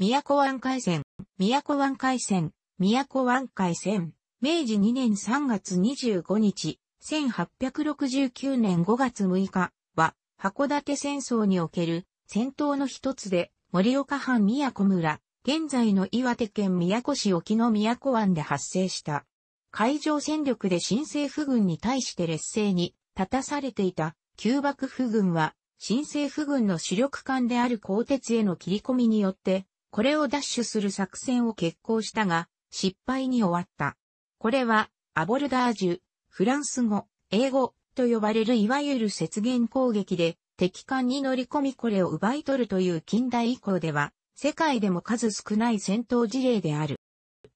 宮古湾海戦、宮古湾海戦、宮古湾海戦、明治2年3月25日、1869年5月6日は、函館戦争における戦闘の一つで、森岡藩宮古村、現在の岩手県宮古市沖の宮古湾で発生した。海上戦力で新政府軍に対して劣勢に立たされていた旧幕府軍は、新政府軍の主力艦である鋼鉄への切り込みによって、これを奪取する作戦を決行したが、失敗に終わった。これは、アボルダージュ、フランス語、英語と呼ばれるいわゆる雪原攻撃で、敵艦に乗り込みこれを奪い取るという近代以降では、世界でも数少ない戦闘事例である。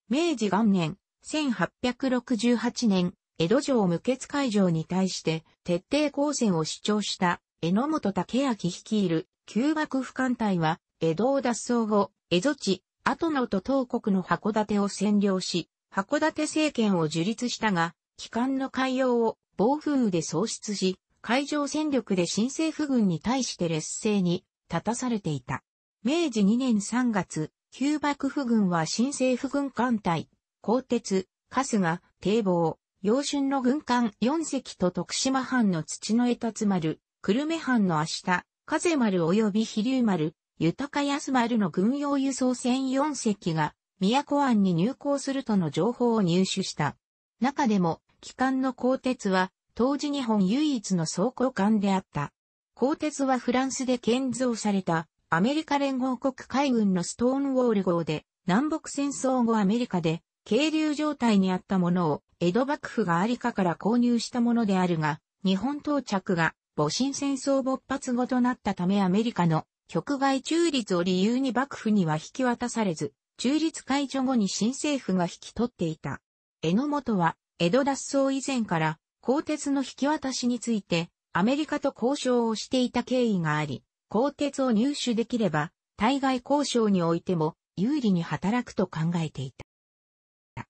明治元年、1868年、江戸城無血会場に対して徹底抗戦を主張した榎本武明率いる旧幕府艦隊は江戸を脱走後、蝦夷地、後野と東国の函館を占領し、函館政権を樹立したが、帰還の海洋を暴風雨で喪失し、海上戦力で新政府軍に対して劣勢に立たされていた。明治2年3月、旧幕府軍は新政府軍艦隊、鋼鉄、春日、堤防、陽春の軍艦4隻と徳島藩の土の江立丸、久留米藩の明日、風丸及び飛龍丸、豊安丸の軍用輸送船4隻が、宮古湾に入港するとの情報を入手した。中でも、機関の鋼鉄は、当時日本唯一の装甲艦であった。鋼鉄はフランスで建造された、アメリカ連合国海軍のストーンウォール号で、南北戦争後アメリカで、渓流状態にあったものを、江戸幕府がありかから購入したものであるが、日本到着が戊辰戦争勃発後となったためアメリカの局外中立を理由に幕府には引き渡されず、中立解除後に新政府が引き取っていた。榎本は、江戸脱走以前から、鋼鉄の引き渡しについて、アメリカと交渉をしていた経緯があり、鋼鉄を入手できれば、対外交渉においても有利に働くと考えていた。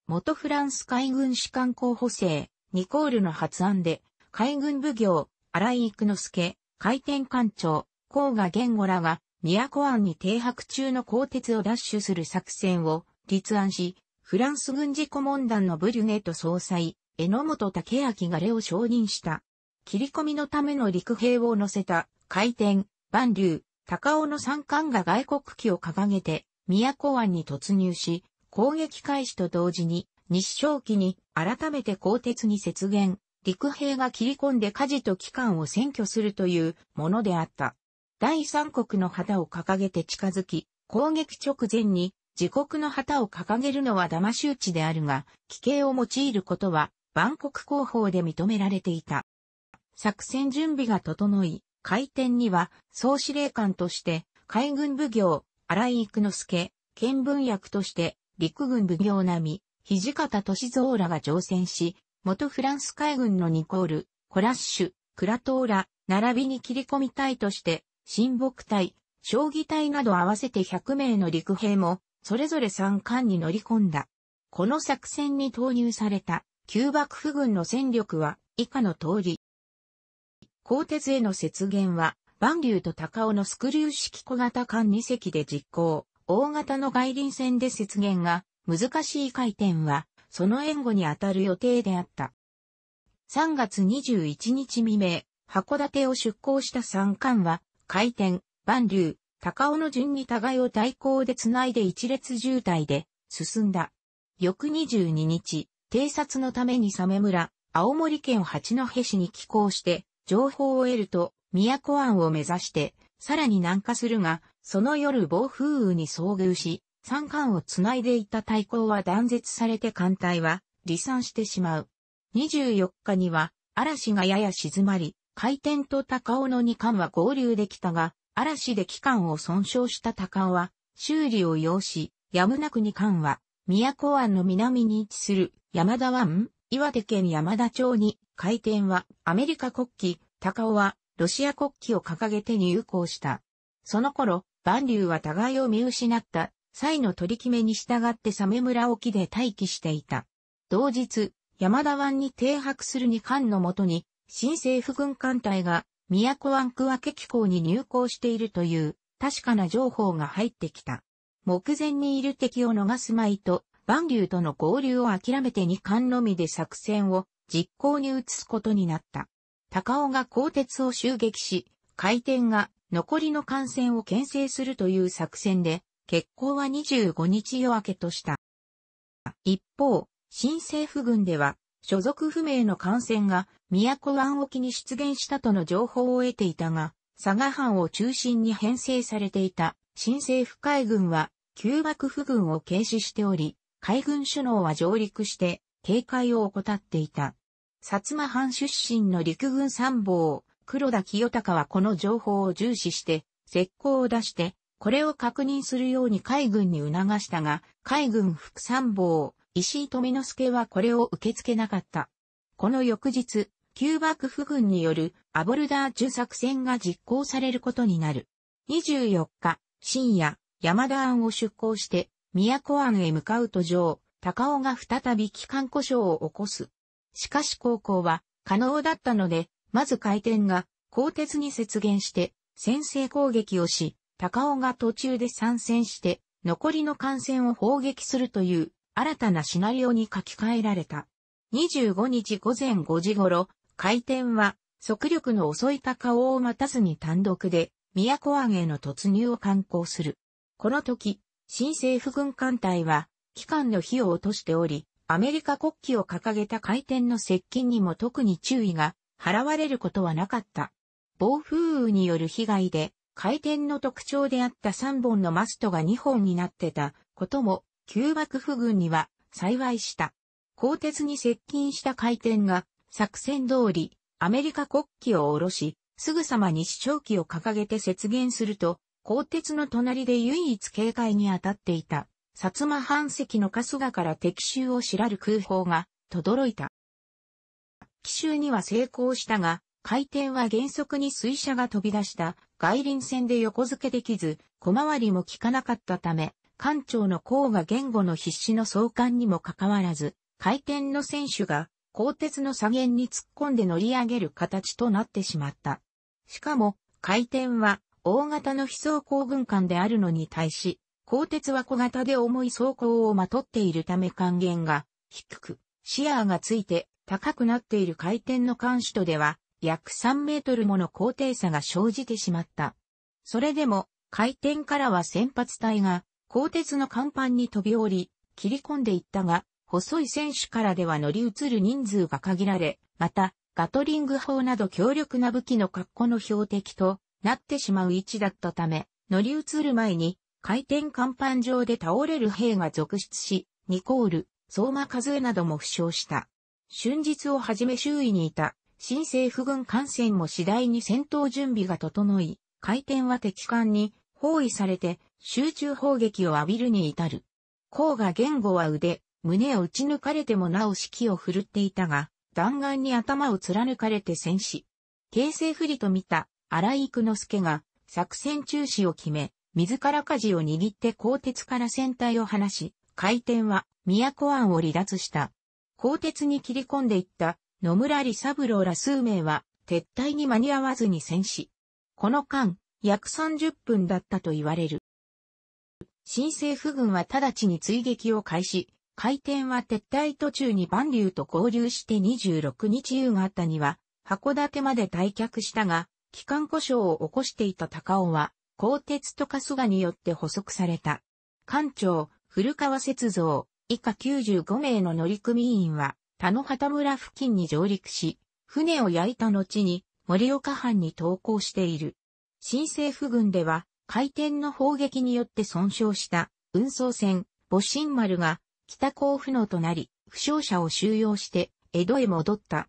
元フランス海軍士官候補生、ニコールの発案で、海軍奉行、荒井育之助、海天官庁、甲賀言語らが、都湾に停泊中の鋼鉄を奪取する作戦を立案し、フランス軍事顧問団のブリュネとト総裁、榎本武明がれを承認した。切り込みのための陸兵を乗せた、海天、万竜、高尾の三冠が外国旗を掲げて、都湾に突入し、攻撃開始と同時に、日照期に改めて鋼鉄に雪原、陸兵が切り込んで火事と機関を占拠するというものであった。第三国の旗を掲げて近づき、攻撃直前に自国の旗を掲げるのは騙し討ちであるが、危険を用いることは、万国広報で認められていた。作戦準備が整い、開店には総司令官として海軍奉行、荒井育之助、見聞役として陸軍奉行並み、土方歳三らが乗船し、元フランス海軍のニコール、コラッシュ、クラトーラ、並びに切り込みたいとして親睦隊、将棋隊など合わせて100名の陸兵も、それぞれ三冠に乗り込んだ。この作戦に投入された、旧幕府軍の戦力は、以下の通り。鋼鉄への雪原は、万竜と高尾のスクリュー式小型艦2隻で実行。大型の外輪船で雪原が、難しい回転は、その援護に当たる予定であった。3月21日未明、函館を出港した三冠は、回転、万流、高尾の順に互いを対抗で繋いで一列渋滞で進んだ。翌22日、偵察のためにサメ村、青森県八戸市に寄港して、情報を得ると、都湾を目指して、さらに南下するが、その夜暴風雨に遭遇し、三冠を繋いでいた対抗は断絶されて艦隊は離散してしまう。24日には嵐がやや静まり、回転と高尾の2巻は合流できたが、嵐で機関を損傷した高尾は、修理を要し、やむなく2巻は、宮古湾の南に位置する山田湾、岩手県山田町に、回転はアメリカ国旗、高尾はロシア国旗を掲げて入港した。その頃、万竜は互いを見失った際の取り決めに従ってサメ村沖で待機していた。同日、山田湾に停泊する二艦のもとに、新政府軍艦隊が都湾区分機構に入港しているという確かな情報が入ってきた。目前にいる敵を逃すまいと、万竜との合流を諦めて二艦のみで作戦を実行に移すことになった。高尾が鋼鉄を襲撃し、回転が残りの艦船を牽制するという作戦で、決行は25日夜明けとした。一方、新政府軍では、所属不明の艦船が都湾沖に出現したとの情報を得ていたが、佐賀藩を中心に編成されていた新政府海軍は旧幕府軍を軽視しており、海軍首脳は上陸して警戒を怠っていた。薩摩藩出身の陸軍参謀、黒田清隆はこの情報を重視して、石膏を出して、これを確認するように海軍に促したが、海軍副参謀、石井富之助はこれを受け付けなかった。この翌日、旧幕府軍によるアボルダー中作戦が実行されることになる。24日、深夜、山田湾を出港して、宮古湾へ向かう途上、高尾が再び機関故障を起こす。しかし航行は可能だったので、まず回転が鋼鉄に接現して、先制攻撃をし、高尾が途中で参戦して、残りの艦船を砲撃するという新たなシナリオに書き換えられた。25日午前5時頃、回転は、速力の遅い高尾を待たずに単独で、都湾への突入を観光する。この時、新政府軍艦隊は、機関の火を落としており、アメリカ国旗を掲げた回転の接近にも特に注意が払われることはなかった。暴風雨による被害で、回転の特徴であった3本のマストが2本になってたことも旧幕府軍には幸いした。鋼鉄に接近した回転が作戦通りアメリカ国旗を下ろし、すぐさま西長旗を掲げて雪原すると、鋼鉄の隣で唯一警戒に当たっていた、薩摩藩籍の春日から敵襲を知らる空砲が、轟いた。奇襲には成功したが、回転は原則に水車が飛び出した、外輪戦で横付けできず、小回りも効かなかったため、艦長の甲賀言語の必死の相関にもかかわらず、回転の選手が鋼鉄の左舷に突っ込んで乗り上げる形となってしまった。しかも、回転は大型の飛走行軍艦であるのに対し、鋼鉄は小型で重い装甲をまとっているため還元が低く、シアーがついて高くなっている回転の艦首とでは約3メートルもの高低差が生じてしまった。それでも回転からは先発隊が鋼鉄の甲板に飛び降り、切り込んでいったが、細い選手からでは乗り移る人数が限られ、また、ガトリング砲など強力な武器の格好の標的となってしまう位置だったため、乗り移る前に、回転甲板上で倒れる兵が続出し、ニコール、相馬和江なども負傷した。春日をはじめ周囲にいた、新政府軍艦船も次第に戦闘準備が整い、回転は敵艦に包囲されて集中砲撃を浴びるに至る。甲賀言語は腕、胸を打ち抜かれてもなお指揮を振るっていたが、弾丸に頭を貫かれて戦死。形勢不利と見た荒井育之助が作戦中止を決め、自ら舵を握って鋼鉄から船体を離し、回転は都湾を離脱した。鋼鉄に切り込んでいった野村里三郎ら数名は撤退に間に合わずに戦死。この間、約30分だったと言われる。新政府軍は直ちに追撃を開始、回転は撤退途中に万竜と合流して26日夕方には、函館まで退却したが、機関故障を起こしていた高尾は、鋼鉄と春日によって捕捉された。艦長、古川雪像、以下95名の乗組員は、田野畑村付近に上陸し、船を焼いた後に森岡藩に投降している。新政府軍では、回転の砲撃によって損傷した運送船、母神丸が北甲府のとなり、負傷者を収容して江戸へ戻った。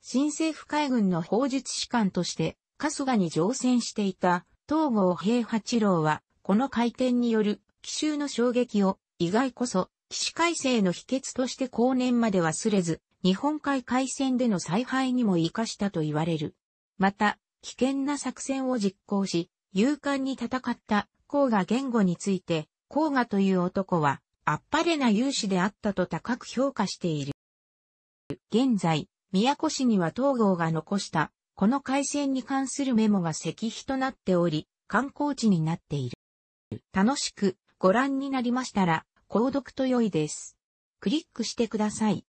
新政府海軍の砲術士官として、春日に乗船していた東郷平八郎は、この回転による奇襲の衝撃を、意外こそ、起死回生の秘訣として後年まで忘れず、日本海海戦での采配にも活かしたと言われる。また、危険な作戦を実行し、勇敢に戦った甲賀言語について、甲賀という男は、あっぱれな勇士であったと高く評価している。現在、宮古市には東郷が残した、この海戦に関するメモが石碑となっており、観光地になっている。楽しくご覧になりましたら、購読と良いです。クリックしてください。